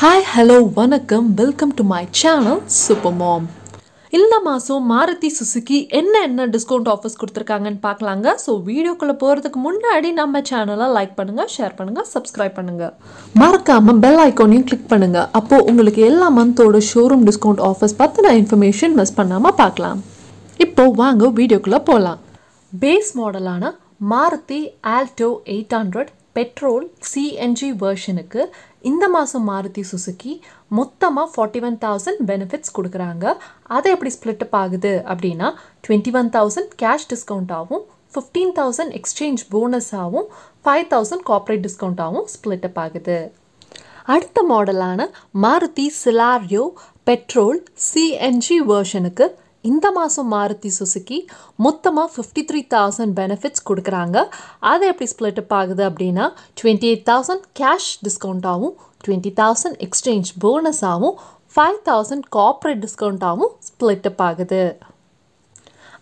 hi hello வணக்கம் welcome to my channel super mom இந்த மாதம் மாருதி சுசுக்கி என்ன என்ன டிஸ்கவுண்ட் ஆஃபர்ஸ் கொடுத்துருக்காங்கன்னு பார்க்கலாங்க ஸோ வீடியோக்குள்ளே போகிறதுக்கு முன்னாடி நம்ம சேனலை லைக் பண்ணுங்கள் ஷேர் பண்ணுங்கள் சப்ஸ்கிரைப் பண்ணுங்கள் மறக்காமல் பெல் ஐக்கானையும் கிளிக் பண்ணுங்கள் அப்போது உங்களுக்கு எல்லா மந்தோட ஷோரூம் டிஸ்கவுண்ட் ஆஃபர்ஸ் பற்றின இன்ஃபர்மேஷன் மிஸ் பண்ணாமல் பார்க்கலாம் இப்போது வாங்க வீடியோக்குள்ளே போகலாம் பேஸ் மாடலான Maruti Alto eight hundred petrol CNG வேர்ஷனுக்கு இந்த மாதம் மாருதி சுசுக்கி மொத்தமாக ஃபார்ட்டி ஒன் தௌசண்ட் பெனிஃபிட்ஸ் கொடுக்குறாங்க அதை எப்படி ஸ்ப்ளிட்டப் ஆகுது அப்படின்னா டுவெண்ட்டி ஒன் தௌசண்ட் கேஷ் டிஸ்கவுண்ட்டாகவும் ஃபிஃப்டீன் தௌசண்ட் எக்ஸ்சேஞ்ச் போனஸாகவும் ஃபைவ் தௌசண்ட் கார்ப்பரேட் டிஸ்கவுண்ட்டாகவும் ஸ்ப்ளிட்டப் ஆகுது அடுத்த மாடலான மாருதி சிலாரியோ பெட்ரோல் சிஎன்ஜி வேர்ஷனுக்கு இந்த மாதம் மாருதி சுசுக்கி மொத்தமாக ஃபிஃப்டி த்ரீ தௌசண்ட் பெனிஃபிட்ஸ் கொடுக்குறாங்க அது எப்படி ஸ்பிளிட்டப் ஆகுது அப்படின்னா டுவெண்ட்டி எயிட் தௌசண்ட் கேஷ் டிஸ்கவுண்ட்டாகவும் டுவெண்ட்டி தௌசண்ட் எக்ஸ்சேஞ்ச் போனஸாகவும் ஃபைவ் தௌசண்ட் கார்ப்பரேட் டிஸ்கவுண்ட்டாகவும் ஸ்பிளிட்டப் ஆகுது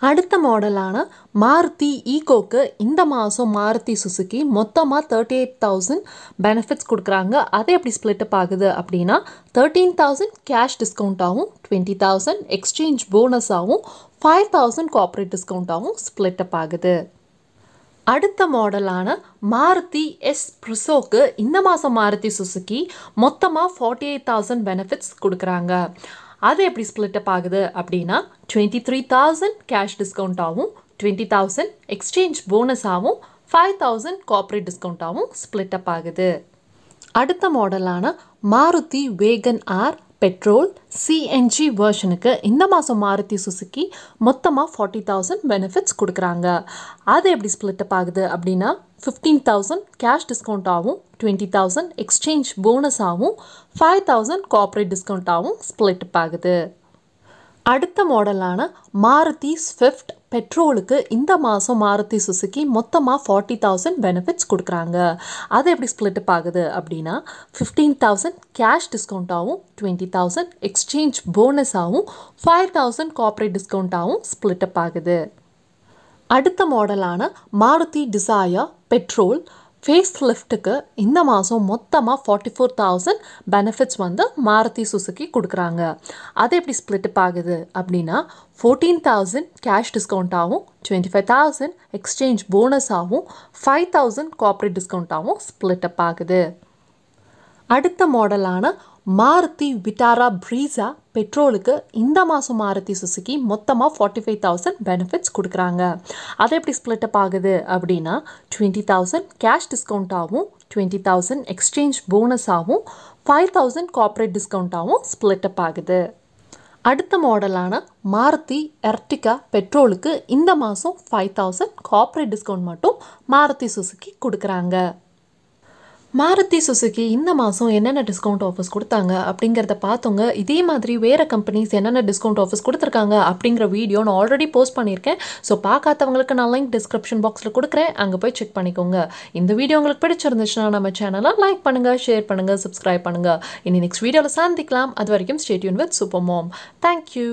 அடுத்த மாடலான மாருதி ஈகோக்கு இந்த மாதம் மாருதி சுசுக்கி மொத்தமாக தேர்ட்டி எயிட் தௌசண்ட் பெனிஃபிட்ஸ் கொடுக்குறாங்க அதை எப்படி ஸ்ப்ளிட்டப் ஆகுது அப்படின்னா தேர்ட்டீன் தௌசண்ட் கேஷ் டிஸ்கவுண்ட்டாகவும் டுவெண்ட்டி தௌசண்ட் எக்ஸ்சேஞ்ச் போனஸாகவும் ஃபைவ் தௌசண்ட் கோஆப்ரேட் டிஸ்கவுண்ட்டாகவும் ஸ்ப்ளிட்டப் ஆகுது அடுத்த மாடலான மாருதி எஸ் ப்ரிசோக்கு இந்த மாதம் மாருதி சுசுக்கி மொத்தமாக ஃபார்ட்டி எயிட் தௌசண்ட் பெனிஃபிட்ஸ் கொடுக்குறாங்க அது எப்படி ஸ்பிளிட்டப் ஆகுது அப்படின்னா டுவெண்ட்டி த்ரீ தௌசண்ட் கேஷ் டிஸ்கவுண்ட்டாகவும் டுவெண்ட்டி தௌசண்ட் எக்ஸ்சேஞ்ச் போனஸாகவும் ஃபைவ் தௌசண்ட் கார்பரேட் டிஸ்கவுண்ட்டாகவும் ஸ்ப்ளிட்டப் ஆகுது அடுத்த மாடலான Maruti Wagon R petrol CNG வேர்ஷனுக்கு இந்த மாதம் மாருதி சுசுக்கி மொத்தமாக ஃபார்ட்டி தௌசண்ட் பெனிஃபிட்ஸ் கொடுக்குறாங்க அது எப்படி ஸ்பிளிட்டப் ஆகுது அப்படின்னா ஃபிஃப்டீன் தௌசண்ட் கேஷ் டிஸ்கவுண்ட்டாகவும் டுவெண்ட்டி தௌசண்ட் எக்ஸ்சேஞ்ச் போனஸாகவும் ஃபைவ் தௌசண்ட் கோஆப்ரேட் டிஸ்கவுண்ட்டாகவும் ஸ்பிளிட்டப் ஆகுது அடுத்த மாடலான மாருதி ஸ்விஃப்ட் பெட்ரோலுக்கு இந்த மாதம் மாருதி சுசுக்கி மொத்தமாக ஃபார்ட்டி தௌசண்ட் பெனிஃபிட்ஸ் கொடுக்குறாங்க அது எப்படி ஸ்பிளிட்டப் ஆகுது அப்படின்னா ஃபிஃப்டீன் தௌசண்ட் கேஷ் டிஸ்கவுண்ட்டாகவும் டுவெண்ட்டி தௌசண்ட் எக்ஸ்சேஞ்ச் போனஸாகவும் ஃபைவ் தௌசண்ட் கார்ப்பரேட் டிஸ்கவுண்ட்டாகவும் ஸ்பிளிட்டப் ஆகுது அடுத்த மாடலான மாருதி டிசாயா பெட்ரோல் ஃபேஸ் லிஃப்ட்டுக்கு இந்த மாதம் மொத்தமாக ஃபார்ட்டி ஃபோர் தௌசண்ட் பெனிஃபிட்ஸ் வந்து மாருதி சுசுக்கி கொடுக்குறாங்க அது எப்படி ஸ்ப்ளிட்டப் ஆகுது அப்படின்னா ஃபோர்டீன் தௌசண்ட் கேஷ் டிஸ்கவுண்ட்டாகவும் டுவெண்ட்டி ஃபைவ் தௌசண்ட் எக்ஸ்சேஞ்ச் போனஸாகவும் ஃபைவ் தௌசண்ட் கார்ப்பரேட் டிஸ்கவுண்ட்டாகவும் ஸ்ப்ளிட்டப் ஆகுது அடுத்த மாடலான மாருதி விட்டாரா ப்ரீஸா பெட்ரோலுக்கு இந்த மாதம் மாருதி சுசுக்கி மொத்தமாக ஃபார்ட்டி ஃபைவ் தௌசண்ட் பெனிஃபிட்ஸ் கொடுக்குறாங்க அதை எப்படி ஸ்ப்ளிட்டப் ஆகுது அப்படின்னா டுவெண்ட்டி தௌசண்ட் கேஷ் டிஸ்கவுண்ட்டாகவும் டுவெண்ட்டி தௌசண்ட் எக்ஸ்சேஞ்ச் போனஸாகவும் ஃபைவ் தௌசண்ட் கார்ப்பரேட் டிஸ்கவுண்ட்டாகவும் ஸ்ப்ளிட்டப் ஆகுது அடுத்த மாடலான மாருதி எர்டிகா பெட்ரோலுக்கு இந்த மாதம் ஃபைவ் தௌசண்ட் கார்ப்பரேட் டிஸ்கவுண்ட் மட்டும் மாருதி சுசுக்கி கொடுக்குறாங்க மாருதி சுசுக்கி இந்த மாதம் என்னென்ன டிஸ்கவுண்ட் ஆஃபர்ஸ் கொடுத்தாங்க அப்படிங்கிறத பார்த்தவங்க இதே மாதிரி வேறு கம்பெனிஸ் என்னென்ன டிஸ்கவுண்ட் ஆஃபர்ஸ் கொடுத்துருக்காங்க அப்படிங்கிற வீடியோ நான் ஆல்ரெடி போஸ்ட் பண்ணியிருக்கேன் ஸோ பார்க்காதவங்களுக்கு நான் லிங்க் டிஸ்கிரிப்ஷன் பாக்ஸில் கொடுக்குறேன் அங்கே போய் செக் பண்ணிக்கோங்க இந்த வீடியோ உங்களுக்கு பிடிச்சிருந்துச்சுன்னா நம்ம சேனலை லைக் பண்ணுங்கள் ஷேர் பண்ணுங்கள் சப்ஸ்கிரைப் பண்ணுங்கள் இனி நெக்ஸ்ட் வீடியோவில் சந்திக்கலாம் அது வரைக்கும் stay tuned with super mom thank you